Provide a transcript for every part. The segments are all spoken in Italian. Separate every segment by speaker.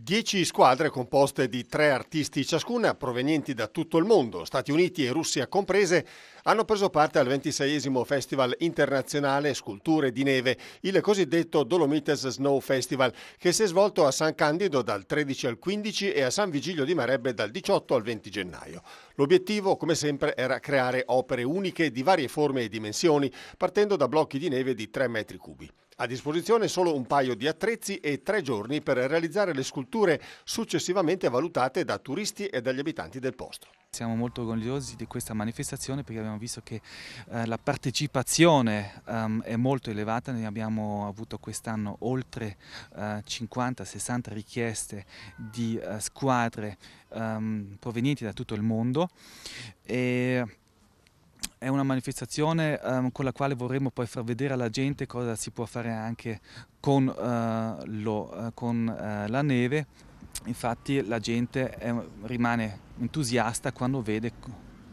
Speaker 1: Dieci squadre composte di tre artisti ciascuna provenienti da tutto il mondo, Stati Uniti e Russia comprese, hanno preso parte al 26 Festival internazionale Sculture di Neve, il cosiddetto Dolomites Snow Festival, che si è svolto a San Candido dal 13 al 15 e a San Vigilio di Marebbe dal 18 al 20 gennaio. L'obiettivo, come sempre, era creare opere uniche di varie forme e dimensioni, partendo da blocchi di neve di 3 metri cubi. A disposizione solo un paio di attrezzi e tre giorni per realizzare le sculture successivamente valutate da turisti e dagli abitanti del posto.
Speaker 2: Siamo molto orgogliosi di questa manifestazione perché abbiamo visto che eh, la partecipazione um, è molto elevata, ne abbiamo avuto quest'anno oltre uh, eh, 50-60 richieste di uh, squadre um, provenienti da tutto il mondo e è una manifestazione um, con la quale vorremmo poi far vedere alla gente cosa si può fare anche con, uh, lo, con la neve. Infatti la gente è, rimane entusiasta quando vede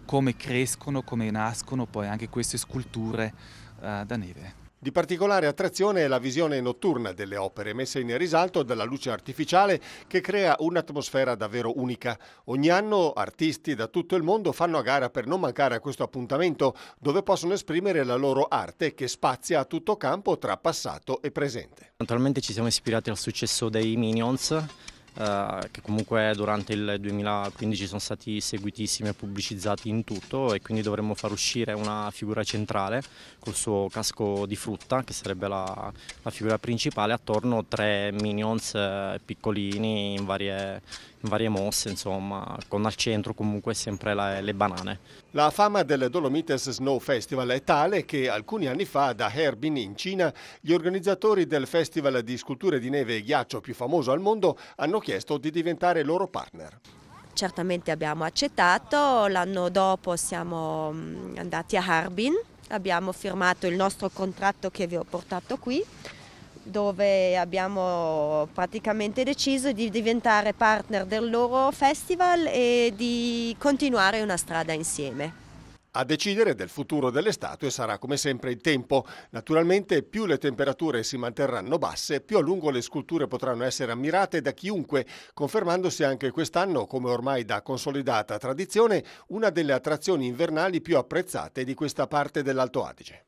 Speaker 2: come crescono, come nascono poi anche queste sculture eh, da neve.
Speaker 1: Di particolare attrazione è la visione notturna delle opere, messa in risalto dalla luce artificiale che crea un'atmosfera davvero unica. Ogni anno artisti da tutto il mondo fanno a gara per non mancare a questo appuntamento, dove possono esprimere la loro arte che spazia a tutto campo tra passato e presente.
Speaker 3: Naturalmente ci siamo ispirati al successo dei Minions, eh, che comunque durante il 2015 sono stati seguitissimi e pubblicizzati in tutto e quindi dovremmo far uscire una figura centrale col suo casco di frutta che sarebbe la, la figura principale attorno tre minions eh, piccolini in varie, in varie mosse insomma con al centro comunque sempre la, le banane.
Speaker 1: La fama del Dolomites Snow Festival è tale che alcuni anni fa da Herbin in Cina gli organizzatori del festival di sculture di neve e ghiaccio più famoso al mondo hanno chiesto di diventare loro partner
Speaker 4: certamente abbiamo accettato, l'anno dopo siamo mm, andati a Harbin, abbiamo firmato il nostro contratto che vi ho portato qui, dove abbiamo praticamente deciso di diventare partner del loro festival e di continuare una strada
Speaker 1: insieme. A decidere del futuro delle statue sarà come sempre il tempo. Naturalmente più le temperature si manterranno basse, più a lungo le sculture potranno essere ammirate da chiunque, confermandosi anche quest'anno, come ormai da consolidata tradizione, una delle attrazioni invernali più apprezzate di questa parte dell'Alto Adige.